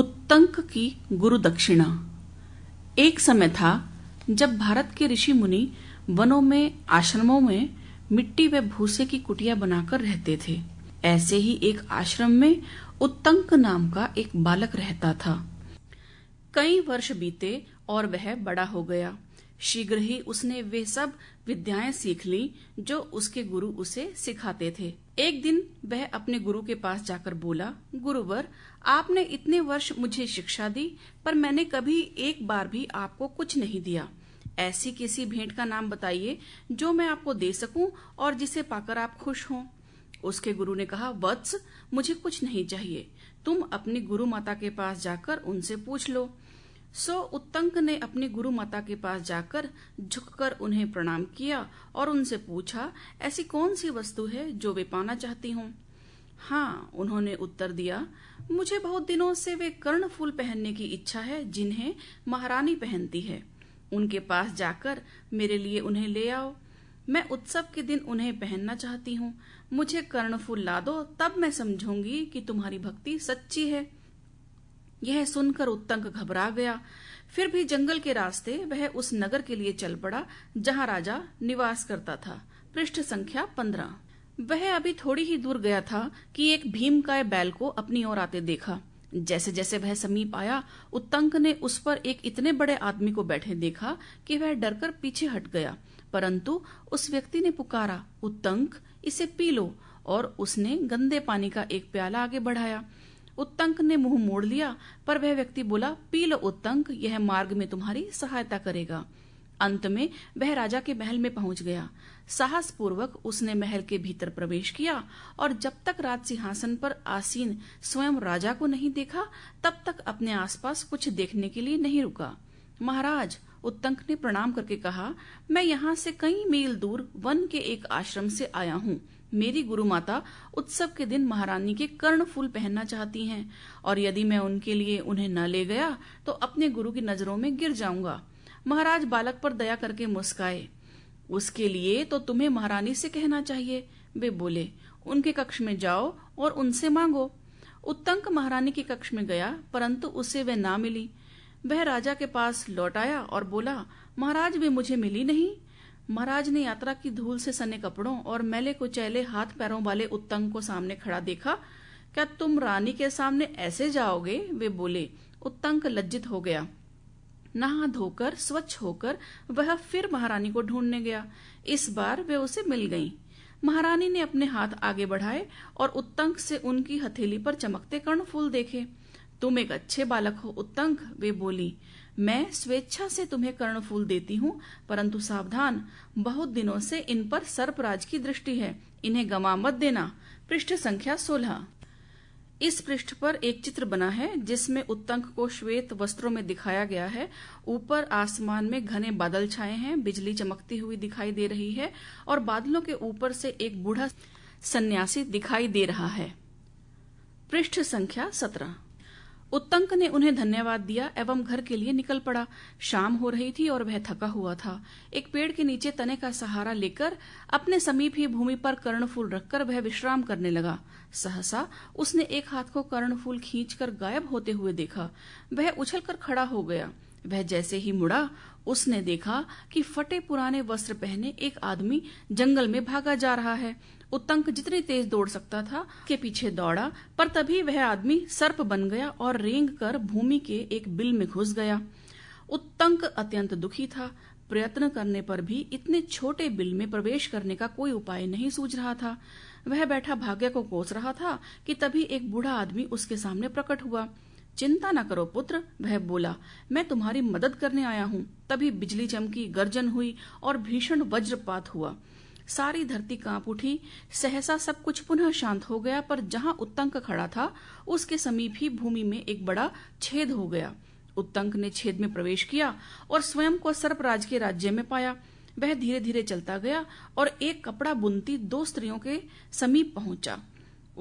उत्तंक की गुरु दक्षिणा एक समय था जब भारत के ऋषि मुनि वनों में आश्रमों में मिट्टी व भूसे की कुटिया बनाकर रहते थे ऐसे ही एक आश्रम में उत्तंक नाम का एक बालक रहता था कई वर्ष बीते और वह बड़ा हो गया शीघ्र ही उसने वे सब विद्याएं सीख ली जो उसके गुरु उसे सिखाते थे एक दिन वह अपने गुरु के पास जाकर बोला गुरुवर आपने इतने वर्ष मुझे शिक्षा दी पर मैंने कभी एक बार भी आपको कुछ नहीं दिया ऐसी किसी भेंट का नाम बताइए जो मैं आपको दे सकूं और जिसे पाकर आप खुश हों उसके गुरु ने कहा वत्स मुझे कुछ नहीं चाहिए तुम अपनी गुरु माता के पास जाकर उनसे पूछ लो सो उत्तंक ने अपनी गुरु माता के पास जाकर झुककर उन्हें प्रणाम किया और उनसे पूछा ऐसी कौन सी वस्तु है जो वे पाना चाहती हूँ हाँ उन्होंने उत्तर दिया मुझे बहुत दिनों से वे कर्ण फूल पहनने की इच्छा है जिन्हें महारानी पहनती है उनके पास जाकर मेरे लिए उन्हें ले आओ मैं उत्सव के दिन उन्हें पहनना चाहती हूँ मुझे कर्णफूल ला दो तब मैं समझूंगी कि तुम्हारी भक्ति सच्ची है यह सुनकर उत्तंक घबरा गया फिर भी जंगल के रास्ते वह उस नगर के लिए चल पड़ा जहां राजा निवास करता था पृष्ठ संख्या पंद्रह वह अभी थोड़ी ही दूर गया था कि एक भीमकाय बैल को अपनी ओर आते देखा जैसे जैसे वह समीप आया उत्तंक ने उस पर एक इतने बड़े आदमी को बैठे देखा कि वह डरकर पीछे हट गया परंतु उस व्यक्ति ने पुकारा उत्तंक इसे पी लो और उसने गंदे पानी का एक प्याला आगे बढ़ाया उत्तंक ने मुंह मोड़ लिया पर वह व्यक्ति बोला पी लो उत्तंक यह मार्ग में तुम्हारी सहायता करेगा अंत में वह राजा के महल में पहुंच गया साहस पूर्वक उसने महल के भीतर प्रवेश किया और जब तक राज सिंहासन पर आसीन स्वयं राजा को नहीं देखा तब तक अपने आसपास कुछ देखने के लिए नहीं रुका महाराज उत्तंक ने प्रणाम करके कहा मैं यहाँ से कई मील दूर वन के एक आश्रम से आया हूँ मेरी गुरु माता उत्सव के दिन महारानी के कर्ण फूल पहनना चाहती हैं और यदि मैं उनके लिए उन्हें न ले गया तो अपने गुरु की नजरों में गिर जाऊंगा महाराज बालक पर दया करके मुस्काए उसके लिए तो तुम्हें महारानी से कहना चाहिए वे बोले उनके कक्ष में जाओ और उनसे मांगो उत्तंक महारानी के कक्ष में गया परंतु उसे वे ना मिली वह राजा के पास लौट आया और बोला महाराज वे मुझे मिली नहीं महाराज ने यात्रा की धूल से सने कपड़ों और मैले को चैले हाथ पैरों वाले उत्तंग को सामने खड़ा देखा क्या तुम रानी के सामने ऐसे जाओगे वे बोले उत्तंक लज्जित हो गया नहा धोकर स्वच्छ होकर वह फिर महारानी को ढूंढने गया इस बार वे उसे मिल गई महारानी ने अपने हाथ आगे बढ़ाए और उत्तंक से उनकी हथेली पर चमकते कर्ण फूल देखे तुम एक अच्छे बालक हो उत्तंक वे बोली मैं स्वेच्छा से तुम्हें कर्णफूल देती हूँ परंतु सावधान बहुत दिनों से इन पर सर्पराज की दृष्टि है इन्हें गवा मत देना पृष्ठ संख्या सोलह इस पृष्ठ पर एक चित्र बना है जिसमें उत्तंक को श्वेत वस्त्रों में दिखाया गया है ऊपर आसमान में घने बादल छाए हैं बिजली चमकती हुई दिखाई दे रही है और बादलों के ऊपर से एक बूढ़ा सन्यासी दिखाई दे रहा है पृष्ठ संख्या सत्रह उत्तंक ने उन्हें धन्यवाद दिया एवं घर के लिए निकल पड़ा शाम हो रही थी और वह थका हुआ था एक पेड़ के नीचे तने का सहारा लेकर अपने समीप ही भूमि पर कर्णफूल रखकर वह विश्राम करने लगा सहसा उसने एक हाथ को कर्णफूल खींचकर गायब होते हुए देखा वह उछलकर खड़ा हो गया वह जैसे ही मुड़ा उसने देखा कि फटे पुराने वस्त्र पहने एक आदमी जंगल में भागा जा रहा है उत्तंक जितनी तेज दौड़ सकता था के पीछे दौड़ा पर तभी वह आदमी सर्प बन गया और रेंग कर भूमि के एक बिल में घुस गया उत्तंक अत्यंत दुखी था प्रयत्न करने पर भी इतने छोटे बिल में प्रवेश करने का कोई उपाय नहीं सूझ रहा था वह बैठा भाग्य को कोस रहा था कि तभी एक बूढ़ा आदमी उसके सामने प्रकट हुआ चिंता न करो पुत्र वह बोला मैं तुम्हारी मदद करने आया हूँ तभी बिजली चमकी गर्जन हुई और भीषण वज्रपात हुआ सारी धरती कांप उठी सहसा सब कुछ पुनः शांत हो गया पर जहां उत्तंक खड़ा था उसके समीप ही भूमि में एक बड़ा छेद हो गया उत्तंक ने छेद में प्रवेश किया और स्वयं को सर्पराज के राज्य में पाया वह धीरे धीरे चलता गया और एक कपड़ा बुनती दो स्त्रियों के समीप पहुंचा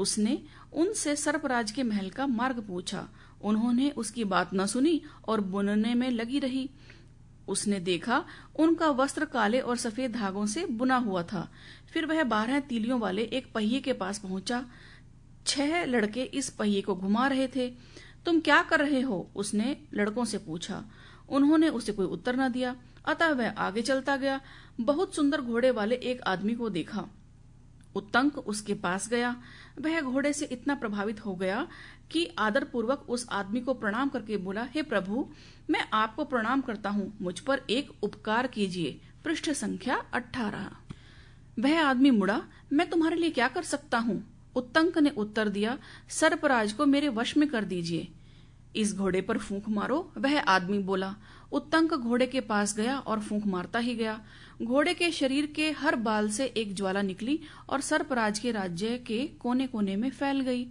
उसने उनसे सर्पराज के महल का मार्ग पूछा उन्होंने उसकी बात न सुनी और बुनने में लगी रही उसने देखा उनका वस्त्र काले और सफेद धागों से बुना हुआ था फिर वह बारह तीलियों वाले एक पहिए के पास पहुंचा छह लड़के इस पहिए को घुमा रहे थे तुम क्या कर रहे हो उसने लड़कों से पूछा उन्होंने उसे कोई उत्तर न दिया अतः वह आगे चलता गया बहुत सुंदर घोड़े वाले एक आदमी को देखा उत्तंक उसके पास गया वह घोड़े से इतना प्रभावित हो गया कि आदरपूर्वक उस आदमी को प्रणाम करके बोला हे प्रभु मैं आपको प्रणाम करता हूँ मुझ पर एक उपकार कीजिए पृष्ठ संख्या अठारह वह आदमी मुड़ा मैं तुम्हारे लिए क्या कर सकता हूँ उत्तंक ने उत्तर दिया सर्पराज को मेरे वश में कर दीजिए इस घोड़े पर फूंक मारो वह आदमी बोला उत्तंक घोड़े के पास गया और फूंक मारता ही गया घोड़े के शरीर के हर बाल से एक ज्वाला निकली और सर्पराज के राज्य के कोने कोने में फैल गई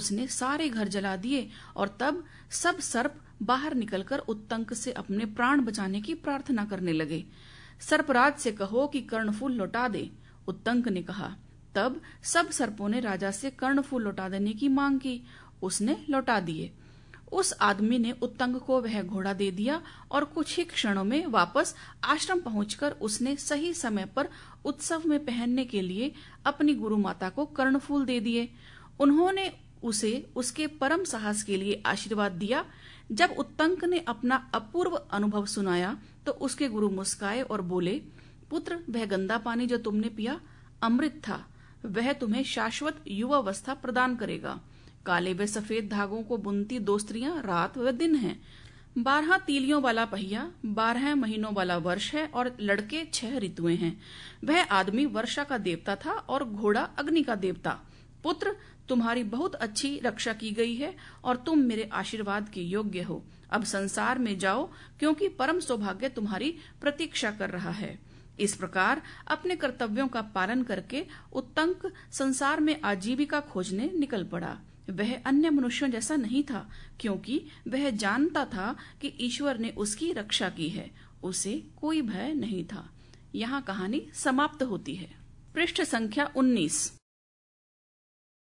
उसने सारे घर जला दिए और तब सब सर्प बाहर निकलकर उत्तंक से अपने प्राण बचाने की प्रार्थना करने लगे सर्पराज से कहो कि कर्णफूल लौटा दे उत्तंक ने कहा तब सब सर्पों ने राजा से कर्णफूल लौटा देने की मांग की उसने लौटा दिए उस आदमी ने उत्तंग को वह घोड़ा दे दिया और कुछ ही क्षणों में वापस आश्रम पहुंचकर उसने सही समय पर उत्सव में पहनने के लिए अपनी गुरु माता को कर्णफूल दे दिए उन्होंने उसे उसके परम साहस के लिए आशीर्वाद दिया जब उत्तंक ने अपना अपूर्व अनुभव सुनाया तो उसके गुरु मुस्काए और बोले पुत्र वह गंदा पानी जो तुमने पिया अमृत था वह तुम्हें शाश्वत युवावस्था प्रदान करेगा काले व सफेद धागों को बुनती दो स्त्रियां रात व दिन हैं बारह तीलियों वाला पहिया बारह महीनों वाला वर्ष है और लड़के छह ऋतुएं हैं वह आदमी वर्षा का देवता था और घोड़ा अग्नि का देवता पुत्र तुम्हारी बहुत अच्छी रक्षा की गई है और तुम मेरे आशीर्वाद के योग्य हो अब संसार में जाओ क्योंकि परम सौभाग्य तुम्हारी प्रतीक्षा कर रहा है इस प्रकार अपने कर्तव्यों का पालन करके उत्तंक संसार में आजीविका खोजने निकल पड़ा वह अन्य मनुष्यों जैसा नहीं था क्योंकि वह जानता था कि ईश्वर ने उसकी रक्षा की है उसे कोई भय नहीं था यहाँ कहानी समाप्त होती है पृष्ठ संख्या 19